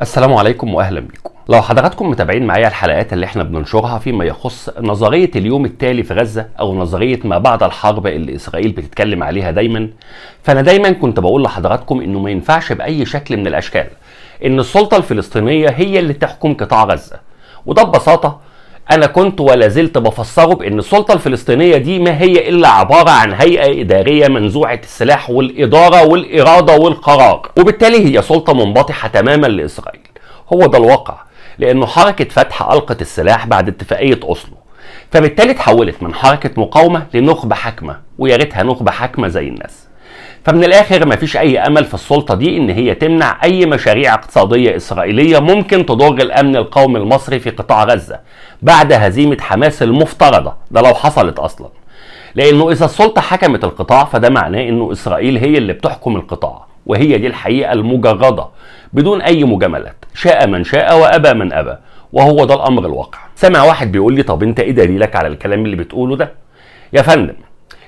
السلام عليكم واهلا بيكم لو حضراتكم متابعين معايا الحلقات اللي احنا بننشرها فيما يخص نظريه اليوم التالي في غزه او نظريه ما بعد الحرب اللي اسرائيل بتتكلم عليها دايما فانا دايما كنت بقول لحضراتكم انه ما ينفعش باي شكل من الاشكال ان السلطه الفلسطينيه هي اللي تحكم قطاع غزه وده ببساطه انا كنت ولا زلت بفسره بان السلطه الفلسطينيه دي ما هي الا عباره عن هيئه اداريه منزوعه السلاح والاداره والاراده والقرار وبالتالي هي سلطه منبطحه تماما لاسرائيل هو ده الواقع لانه حركه فتح القت السلاح بعد اتفاقيه اوسلو فبالتالي تحولت من حركه مقاومه لنخبه حاكمه ويا ريتها نخبه حاكمه زي الناس فمن الاخر مفيش اي امل في السلطه دي ان هي تمنع اي مشاريع اقتصاديه اسرائيليه ممكن تضر الامن القومي المصري في قطاع غزه بعد هزيمه حماس المفترضه ده لو حصلت اصلا لانه اذا السلطه حكمت القطاع فده معناه انه اسرائيل هي اللي بتحكم القطاع وهي دي الحقيقه المجرده بدون اي مجاملات شاء من شاء وابى من ابى وهو ده الامر الواقع سمع واحد بيقول لي طب انت ايه دليلك على الكلام اللي بتقوله ده يا فندم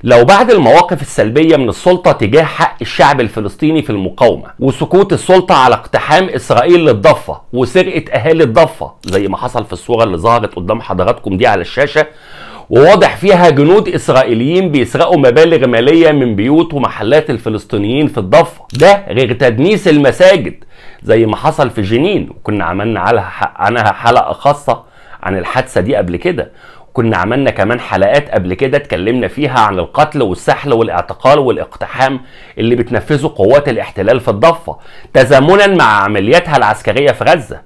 لو بعد المواقف السلبية من السلطة تجاه حق الشعب الفلسطيني في المقاومة وسكوت السلطة على اقتحام إسرائيل للضفة وسرقة أهالي الضفة زي ما حصل في الصورة اللي ظهرت قدام حضراتكم دي على الشاشة وواضح فيها جنود اسرائيليين بيسرقوا مبالغ ماليه من بيوت ومحلات الفلسطينيين في الضفه ده غير تدنيس المساجد زي ما حصل في جنين وكنا عملنا عنها حلقه خاصه عن الحادثه دي قبل كده كنا عملنا كمان حلقات قبل كده اتكلمنا فيها عن القتل والسحل والاعتقال والاقتحام اللي بتنفذه قوات الاحتلال في الضفه تزامنا مع عملياتها العسكريه في غزه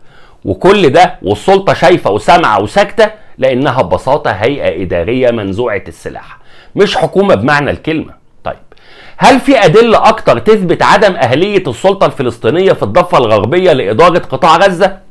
وكل ده والسلطه شايفه وسامعه وساكته لانها ببساطه هيئه اداريه منزوعه السلاح مش حكومه بمعنى الكلمه طيب هل في ادله اكتر تثبت عدم اهليه السلطه الفلسطينيه في الضفه الغربيه لاداره قطاع غزه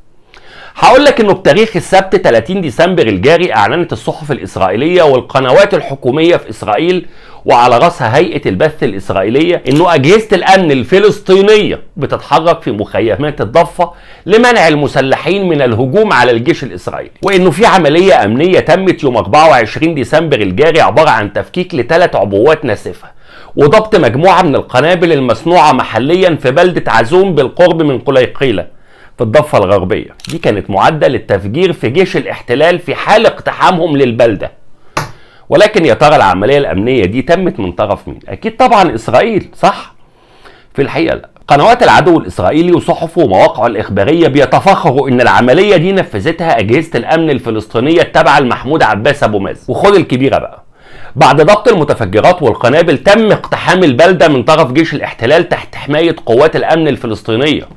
هقول لك انه بتاريخ السبت 30 ديسمبر الجاري اعلنت الصحف الاسرائيليه والقنوات الحكوميه في اسرائيل وعلى راسها هيئه البث الاسرائيليه انه اجهزه الامن الفلسطينيه بتتحرك في مخيمات الضفه لمنع المسلحين من الهجوم على الجيش الاسرائيلي وانه في عمليه امنيه تمت يوم 24 ديسمبر الجاري عباره عن تفكيك لثلاث عبوات ناسفه وضبط مجموعه من القنابل المصنوعه محليا في بلده عزوم بالقرب من قليقيله في الضفة الغربية دي كانت معدل التفجير في جيش الاحتلال في حال اقتحامهم للبلدة ولكن يا ترى العملية الأمنية دي تمت من طرف مين؟ أكيد طبعا إسرائيل صح؟ في الحقيقة لا قنوات العدو الإسرائيلي وصحفه ومواقعه الإخبارية بيتفخروا إن العملية دي نفذتها أجهزة الأمن الفلسطينية التابعة لمحمود عباس أبو مازن وخد الكبيرة بقى بعد ضبط المتفجرات والقنابل تم اقتحام البلدة من طرف جيش الاحتلال تحت حماية قوات الأمن الفلسطينية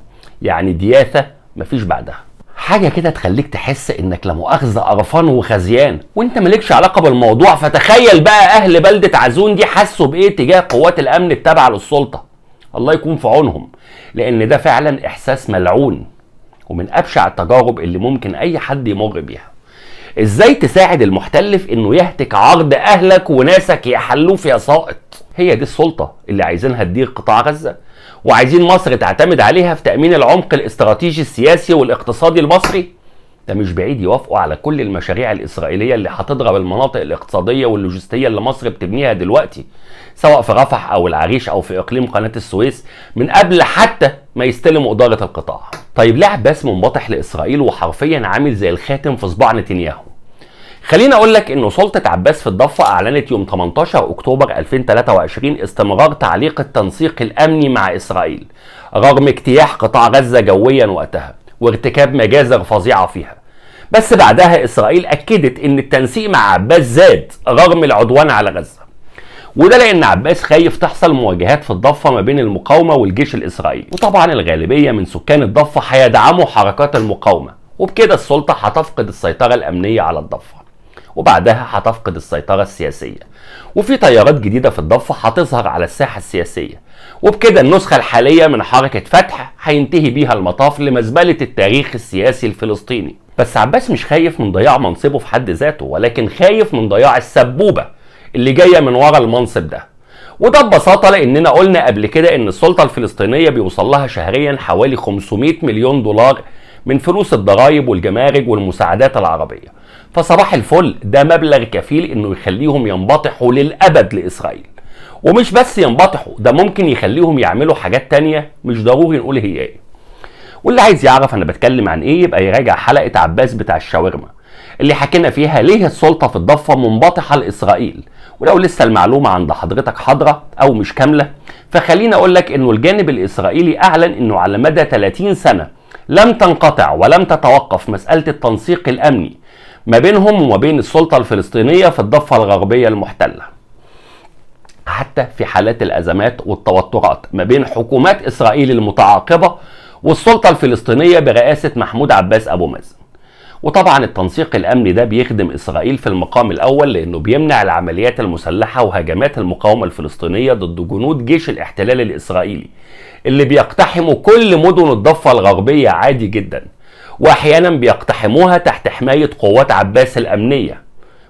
يعني دياثه مفيش بعدها حاجه كده تخليك تحس انك لا مؤاخذه قرفان وخزيان وانت مالكش علاقه بالموضوع فتخيل بقى اهل بلده عزون دي حسوا بايه تجاه قوات الامن التابعه للسلطه الله يكون في عونهم لان ده فعلا احساس ملعون ومن ابشع التجارب اللي ممكن اي حد يمر بيها ازاي تساعد المحتل في انه يهتك عرض اهلك وناسك يحلوه في ساقط هي دي السلطه اللي عايزينها تدير قطاع غزه وعايزين مصر تعتمد عليها في تامين العمق الاستراتيجي السياسي والاقتصادي المصري ده مش بعيد يوافقوا على كل المشاريع الاسرائيليه اللي هتضرب المناطق الاقتصاديه واللوجستيه اللي مصر بتبنيها دلوقتي سواء في رفح او العريش او في اقليم قناه السويس من قبل حتى ما يستلموا اداره القطاع. طيب لعب بس منبطح لاسرائيل وحرفيا عامل زي الخاتم في صباع نتنياهو؟ خليني اقول لك ان سلطه عباس في الضفه اعلنت يوم 18 اكتوبر 2023 استمرار تعليق التنسيق الامني مع اسرائيل رغم اجتياح قطاع غزه جويا وقتها وارتكاب مجازر فظيعه فيها بس بعدها اسرائيل اكدت ان التنسيق مع عباس زاد رغم العدوان على غزه وده لان عباس خايف تحصل مواجهات في الضفه ما بين المقاومه والجيش الاسرائيلي وطبعا الغالبيه من سكان الضفه هيدعموا حركات المقاومه وبكده السلطه هتفقد السيطره الامنيه على الضفه وبعدها هتفقد السيطرة السياسية وفي تيارات جديدة في الضفة هتظهر على الساحة السياسية وبكده النسخة الحالية من حركة فتح هينتهي بيها المطاف لمزبلة التاريخ السياسي الفلسطيني بس عباس مش خايف من ضياع منصبه في حد ذاته ولكن خايف من ضياع السبوبة اللي جاية من ورا المنصب ده وده ببساطه لاننا قلنا قبل كده ان السلطه الفلسطينيه بيوصل لها شهريا حوالي 500 مليون دولار من فلوس الضرائب والجمارك والمساعدات العربية فصباح الفل ده مبلغ كفيل انه يخليهم ينبطحوا للابد لاسرائيل ومش بس ينبطحوا ده ممكن يخليهم يعملوا حاجات تانية مش ضروري نقول هي ايه واللي عايز يعرف انا بتكلم عن ايه يبقى يراجع حلقة عباس بتاع الشاورما اللي حكينا فيها ليه السلطة في الضفة منبطحة لإسرائيل ولو لسه المعلومة عند حضرتك حاضرة أو مش كاملة فخليني أقول لك إنه الجانب الإسرائيلي أعلن إنه على مدى 30 سنة لم تنقطع ولم تتوقف مسألة التنسيق الأمني ما بينهم وبين السلطة الفلسطينية في الضفة الغربية المحتلة حتى في حالات الأزمات والتوترات ما بين حكومات إسرائيل المتعاقبة والسلطة الفلسطينية برئاسة محمود عباس أبو مازن وطبعا التنسيق الامني ده بيخدم اسرائيل في المقام الاول لانه بيمنع العمليات المسلحه وهجمات المقاومه الفلسطينيه ضد جنود جيش الاحتلال الاسرائيلي اللي بيقتحموا كل مدن الضفه الغربيه عادي جدا واحيانا بيقتحموها تحت حمايه قوات عباس الامنيه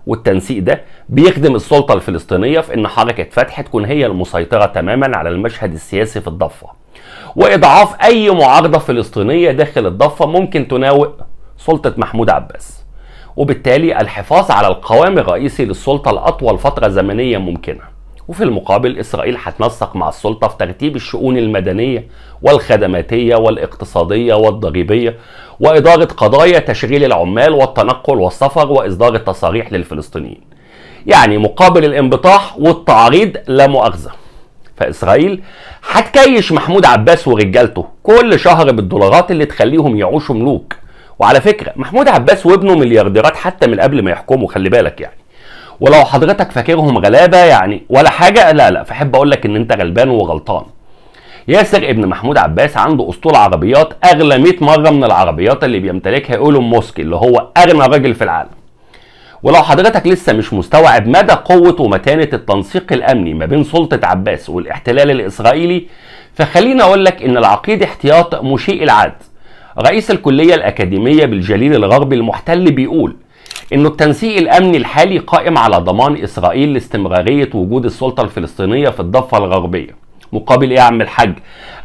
والتنسيق ده بيخدم السلطه الفلسطينيه في ان حركه فتح تكون هي المسيطره تماما على المشهد السياسي في الضفه واضعاف اي معارضه فلسطينيه داخل الضفه ممكن تناوئ سلطة محمود عباس وبالتالي الحفاظ على القوام الرئيسي للسلطة لأطول فترة زمنية ممكنة وفي المقابل إسرائيل هتنسق مع السلطة في ترتيب الشؤون المدنية والخدماتية والاقتصادية والضريبية وإدارة قضايا تشغيل العمال والتنقل والسفر وإصدار التصاريح للفلسطينيين يعني مقابل الانبطاح والتعريض لا مؤاخذة فإسرائيل هتكيش محمود عباس ورجالته كل شهر بالدولارات اللي تخليهم يعوشوا ملوك وعلى فكره محمود عباس وابنه مليارديرات حتى من قبل ما يحكموا خلي بالك يعني ولو حضرتك فاكرهم غلابه يعني ولا حاجه لا لا فحب اقول لك ان انت غلبان وغلطان ياسر ابن محمود عباس عنده اسطول عربيات اغلى 100 مره من العربيات اللي بيمتلكها ايلون موسك اللي هو اغنى راجل في العالم ولو حضرتك لسه مش مستوعب مدى قوة ومتانة التنسيق الأمني ما بين سلطة عباس والاحتلال الإسرائيلي فخليني أقول لك إن العقيد احتياط مشيء العاد رئيس الكلية الأكاديمية بالجليل الغربي المحتل بيقول إنه التنسيق الأمني الحالي قائم على ضمان إسرائيل لاستمرارية وجود السلطة الفلسطينية في الضفة الغربية مقابل إيه يا عم الحاج؟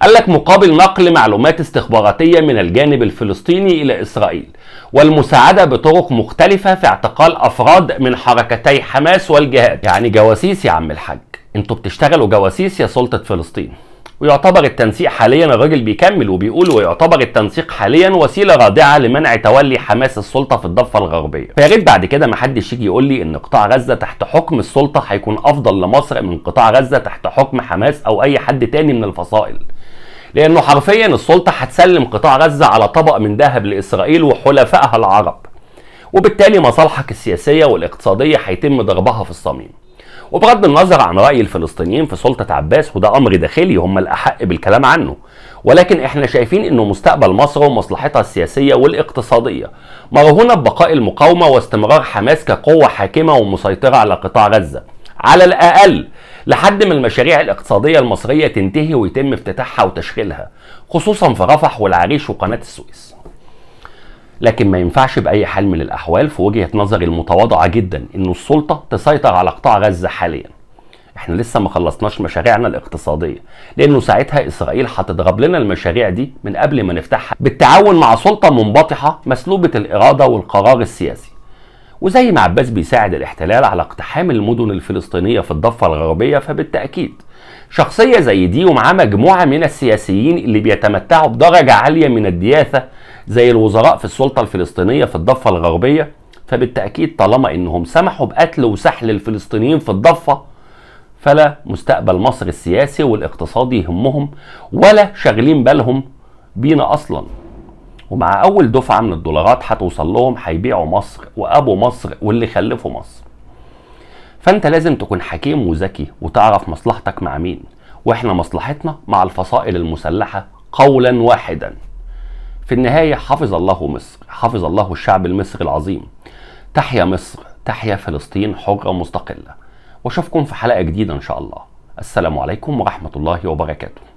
قال لك مقابل نقل معلومات استخباراتية من الجانب الفلسطيني إلى إسرائيل والمساعدة بطرق مختلفة في اعتقال أفراد من حركتي حماس والجهاد يعني جواسيس يا عم الحاج انتوا بتشتغلوا جواسيس يا سلطة فلسطين ويعتبر التنسيق حاليا الراجل بيكمل وبيقول ويعتبر التنسيق حاليا وسيله رادعه لمنع تولي حماس السلطه في الضفه الغربيه فيا ريت بعد كده ما حدش يجي يقول لي ان قطاع غزه تحت حكم السلطه هيكون افضل لمصر من قطاع غزه تحت حكم حماس او اي حد تاني من الفصائل لانه حرفيا السلطه هتسلم قطاع غزه على طبق من ذهب لاسرائيل وحلفائها العرب وبالتالي مصالحك السياسيه والاقتصاديه هيتم ضربها في الصميم وبغض النظر عن راي الفلسطينيين في سلطه عباس وده امر داخلي هم الاحق بالكلام عنه ولكن احنا شايفين انه مستقبل مصر ومصلحتها السياسيه والاقتصاديه مرهونه ببقاء المقاومه واستمرار حماس كقوه حاكمه ومسيطره على قطاع غزه على الاقل لحد ما المشاريع الاقتصاديه المصريه تنتهي ويتم افتتاحها وتشغيلها خصوصا في رفح والعريش وقناه السويس لكن ما ينفعش بأي حال من الأحوال في وجهة نظري المتواضعة جدا إنه السلطة تسيطر على قطاع غزة حاليا احنا لسه ما خلصناش مشاريعنا الاقتصادية لانه ساعتها اسرائيل هتضرب لنا المشاريع دي من قبل ما نفتحها بالتعاون مع سلطة منبطحة مسلوبة الارادة والقرار السياسي وزي ما عباس بيساعد الاحتلال على اقتحام المدن الفلسطينية في الضفة الغربية فبالتأكيد شخصية زي دي ومعاه مجموعة من السياسيين اللي بيتمتعوا بدرجة عالية من الدياثة زي الوزراء في السلطه الفلسطينيه في الضفه الغربيه فبالتاكيد طالما انهم سمحوا بقتل وسحل الفلسطينيين في الضفه فلا مستقبل مصر السياسي والاقتصادي يهمهم ولا شاغلين بالهم بينا اصلا ومع اول دفعه من الدولارات هتوصل لهم هيبيعوا مصر وابو مصر واللي خلفوا مصر فانت لازم تكون حكيم وذكي وتعرف مصلحتك مع مين واحنا مصلحتنا مع الفصائل المسلحه قولا واحدا في النهاية حفظ الله مصر حفظ الله الشعب المصري العظيم تحيا مصر تحيا فلسطين حرة مستقلة واشوفكم في حلقة جديدة ان شاء الله السلام عليكم ورحمة الله وبركاته